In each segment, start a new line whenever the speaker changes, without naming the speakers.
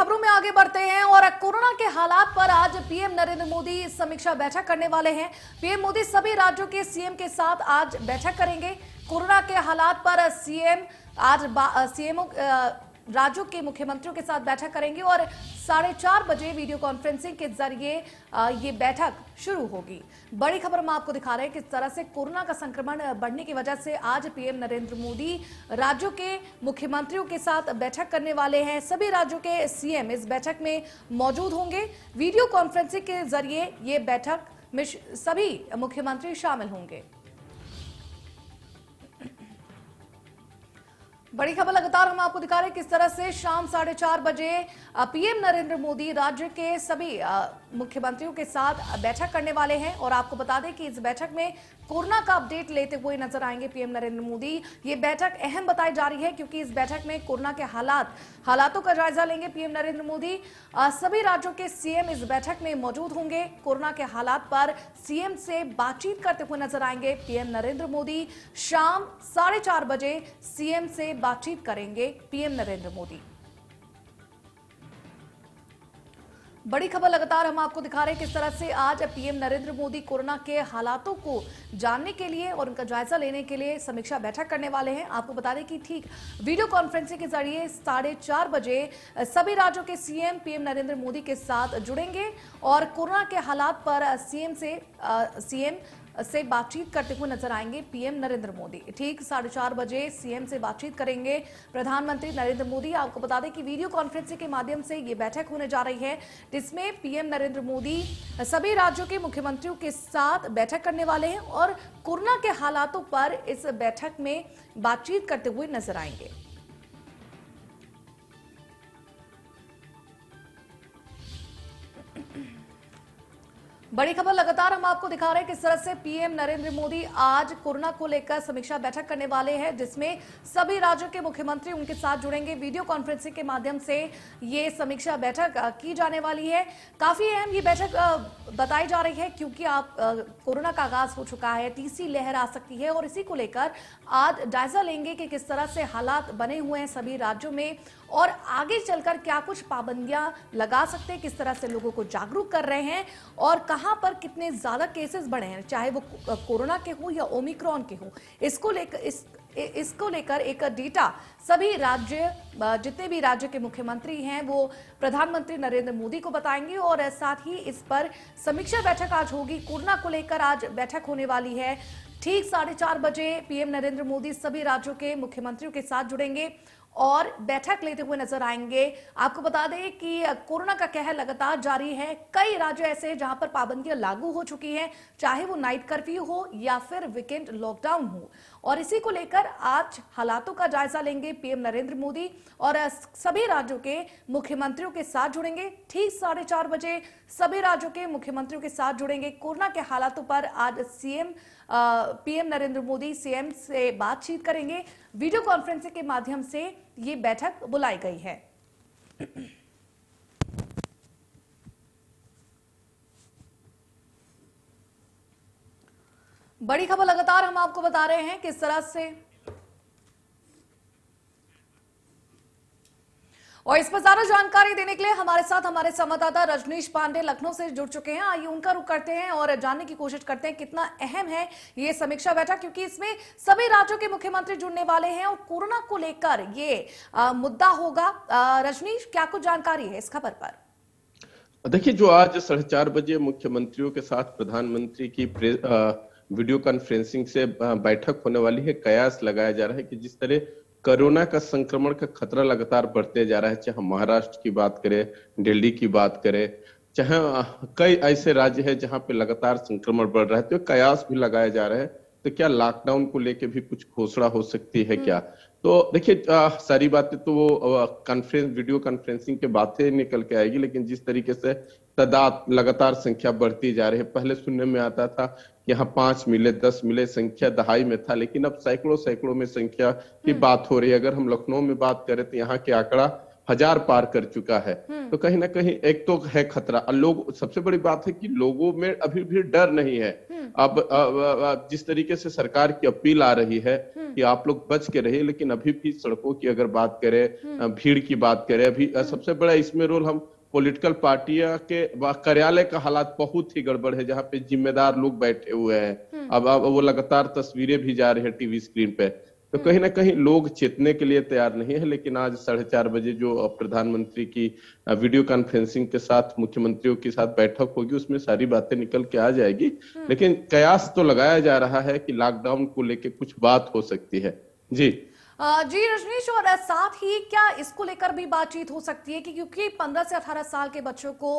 खबरों में आगे बढ़ते हैं और कोरोना के हालात पर आज पीएम नरेंद्र मोदी समीक्षा बैठक करने वाले हैं पीएम मोदी सभी राज्यों के सीएम के साथ आज बैठक करेंगे कोरोना के हालात पर सीएम आज सीएमओ राज्यों के मुख्यमंत्रियों के साथ बैठक करेंगे और साढ़े चार बजे वीडियो कॉन्फ्रेंसिंग के जरिए ये बैठक शुरू होगी बड़ी खबर हम आपको दिखा रहे हैं किस तरह से कोरोना का संक्रमण बढ़ने की वजह से आज पीएम नरेंद्र मोदी राज्यों के मुख्यमंत्रियों के साथ बैठक करने वाले हैं सभी राज्यों के सीएम इस बैठक में मौजूद होंगे वीडियो कॉन्फ्रेंसिंग के जरिए ये बैठक में सभी मुख्यमंत्री शामिल होंगे बड़ी खबर लगातार हम आपको दिखा रहे हैं किस तरह से शाम साढ़े चार बजे पीएम नरेंद्र मोदी राज्य के सभी मुख्यमंत्रियों के साथ बैठक करने वाले हैं और आपको बता दें कि इस बैठक में कोरोना का अपडेट लेते हुए नजर आएंगे पीएम नरेंद्र मोदी ये बैठक अहम बताई जा रही है क्योंकि इस बैठक में कोरोना के हालात हालातों का जायजा लेंगे पीएम नरेंद्र मोदी सभी राज्यों के सीएम इस बैठक में मौजूद होंगे कोरोना के हालात पर सीएम से बातचीत करते हुए नजर आएंगे पीएम नरेंद्र मोदी शाम साढ़े बजे सीएम से बातचीत करेंगे पीएम नरेंद्र मोदी बड़ी खबर लगातार हम आपको दिखा रहे हैं किस तरह से आज पीएम नरेंद्र मोदी कोरोना के हालातों को जानने के लिए और उनका जायजा लेने के लिए समीक्षा बैठक करने वाले हैं आपको बता दें कि ठीक वीडियो कॉन्फ्रेंसिंग के जरिए साढ़े चार बजे सभी राज्यों के सीएम पीएम नरेंद्र मोदी के साथ जुड़ेंगे और कोरोना के हालात पर सीएम से सीएम से बातचीत करते हुए नजर आएंगे पीएम नरेंद्र मोदी ठीक साढ़े चार बजे सीएम से बातचीत करेंगे प्रधानमंत्री नरेंद्र मोदी आपको बता दें कि वीडियो कॉन्फ्रेंसिंग के माध्यम से ये बैठक होने जा रही है जिसमें पीएम नरेंद्र मोदी सभी राज्यों के मुख्यमंत्रियों के साथ बैठक करने वाले हैं और कोरोना के हालातों पर इस बैठक में बातचीत करते हुए नजर आएंगे बड़ी खबर लगातार हम आपको दिखा रहे हैं किस तरह से पीएम नरेंद्र मोदी आज कोरोना को लेकर समीक्षा बैठक करने वाले हैं जिसमें सभी राज्यों के मुख्यमंत्री उनके साथ जुड़ेंगे वीडियो कॉन्फ्रेंसिंग के माध्यम से ये समीक्षा बैठक की जाने वाली है काफी अहम ये बैठक बताई जा रही है क्योंकि आप कोरोना का आगाज हो चुका है तीसरी लहर आ सकती है और इसी को लेकर आज जायजा लेंगे कि किस तरह से हालात बने हुए हैं सभी राज्यों में और आगे चलकर क्या कुछ पाबंदियां लगा सकते हैं किस तरह से लोगों को जागरूक कर रहे हैं और कहा कहां पर कितने ज़्यादा केसेस बढ़े हैं चाहे वो कोरोना के हों या ओमिक्रॉन के हों इसको लेकर इस इसको लेकर एक डेटा सभी राज्य जितने भी राज्य के मुख्यमंत्री हैं वो प्रधानमंत्री नरेंद्र मोदी को बताएंगे और साथ ही इस पर समीक्षा बैठक आज होगी कोरोना को लेकर आज बैठक होने वाली है ठीक साढ़े चार बजे पीएम नरेंद्र मोदी सभी राज्यों के मुख्यमंत्रियों के साथ जुड़ेंगे और बैठक लेते हुए नजर आएंगे आपको बता दें कि कोरोना का कहर लगातार जारी है कई राज्य ऐसे हैं जहां पर पाबंदियां लागू हो चुकी हैं चाहे वो नाइट कर्फ्यू हो या फिर वीकेंड लॉकडाउन हो और इसी को लेकर आज हालातों का जायजा लेंगे पीएम नरेंद्र मोदी और सभी राज्यों के मुख्यमंत्रियों के साथ जुड़ेंगे ठीक साढ़े चार बजे सभी राज्यों के मुख्यमंत्रियों के साथ जुड़ेंगे कोरोना के हालातों पर आज CM PM Narendra Modi CM से बातचीत करेंगे वीडियो कॉन्फ्रेंसिंग के माध्यम से ये बैठक बुलाई गई है बड़ी खबर लगातार हम आपको बता रहे हैं किस तरह से और इस पर ज्यादा जानकारी देने के लिए हमारे साथ हमारे संवाददाता रजनीश पांडे लखनऊ से जुड़ चुके हैं आइए उनका रुख करते हैं और जानने की कोशिश करते हैं कितना अहम है ये समीक्षा बैठक क्योंकि इसमें सभी राज्यों के मुख्यमंत्री जुड़ने वाले हैं और कोरोना को लेकर ये आ, मुद्दा होगा आ, रजनीश क्या कुछ जानकारी है इस खबर पर
देखिए जो आज साढ़े बजे मुख्यमंत्रियों के साथ प्रधानमंत्री की वीडियो कॉन्फ्रेंसिंग से बैठक होने वाली है कयास लगाया जा रहा है कि जिस तरह कोरोना का संक्रमण का खतरा लगातार बढ़ते जा रहा है चाहे महाराष्ट्र की बात करें दिल्ली की बात करें चाहे कई ऐसे राज्य हैं जहां पे लगातार संक्रमण बढ़ रहा है तो कयास भी लगाए जा रहे हैं तो क्या लॉकडाउन को लेके भी कुछ घोषणा हो सकती है हम्म। क्या तो देखिए सारी बातें तो वो कॉन्फ्रेंस वीडियो कॉन्फ्रेंसिंग के बातें निकल के आएगी लेकिन जिस तरीके से तादाद लगातार संख्या बढ़ती जा रही है पहले सुनने में आता था कि यहाँ पांच मिले दस मिले संख्या दहाई में था लेकिन अब सैकड़ों सैकड़ों में संख्या की हम्म। बात हो रही है अगर हम लखनऊ में बात करें तो यहाँ के आंकड़ा हजार पार कर चुका है हम्म। तो कहीं ना कहीं एक तो है खतरा और लोग सबसे बड़ी बात है कि लोगों में अभी भी डर नहीं है अब, अब, अब जिस तरीके से सरकार की अपील आ रही है हम्म। कि आप लोग बच के रहिए लेकिन अभी भी सड़कों की अगर बात करें हम्म। भीड़ की बात करें अभी हम्म। सबसे बड़ा इसमें रोल हम पॉलिटिकल पार्टियां के कार्यालय का हालात बहुत ही गड़बड़ है जहाँ पे जिम्मेदार लोग बैठे हुए हैं अब अब वो लगातार तस्वीरें भी जा रही है टीवी स्क्रीन पे तो कहीं ना कहीं लोग चेतने के लिए तैयार नहीं है लेकिन आज साढ़े चार बजे जो प्रधानमंत्री की वीडियो कॉन्फ्रेंसिंग के साथ मुख्यमंत्रियों के साथ बैठक होगी उसमें सारी बातें निकल के आ जाएगी हम्म। लेकिन कयास तो लगाया जा रहा है कि लॉकडाउन को लेकर कुछ बात हो सकती है जी
जी रजनीश और साथ ही क्या इसको लेकर भी बातचीत हो सकती है कि क्योंकि 15 से 18 साल के बच्चों को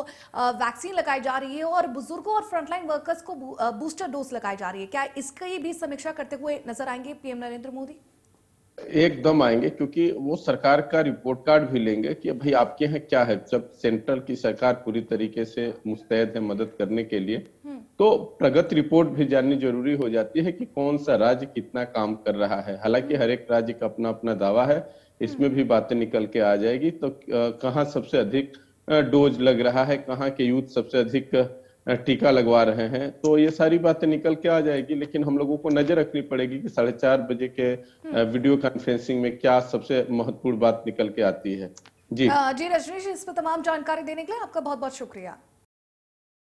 वैक्सीन लगाई जा रही है और बुजुर्गों और फ्रंटलाइन वर्कर्स को बूस्टर डोज लगाई जा रही है क्या इसकी भी समीक्षा करते हुए नजर आएंगे पीएम नरेंद्र मोदी
एकदम आएंगे क्योंकि वो सरकार का रिपोर्ट कार्ड भी लेंगे कि भाई आपके यहाँ क्या है जब सेंट्रल की सरकार पूरी तरीके से मुस्तैद है मदद करने के लिए तो प्रगति रिपोर्ट भी जाननी जरूरी हो जाती है कि कौन सा राज्य कितना काम कर रहा है हालांकि हम्म। हर एक राज्य का अपना अपना दावा है इसमें भी हम्म। बातें निकल के आ जाएगी तो कहाँ सबसे अधिक डोज लग रहा है कहाँ के यूथ सबसे अधिक टीका लगवा रहे हैं तो ये सारी बातें निकल के आ जाएगी लेकिन हम लोगों को नजर रखनी पड़ेगी कि साढ़े चार बजे के हम्म। वीडियो कॉन्फ्रेंसिंग में क्या सबसे महत्वपूर्ण बात निकल के आती है जी
जी रजनीश इस पर तमाम जानकारी देने के लिए आपका बहुत बहुत शुक्रिया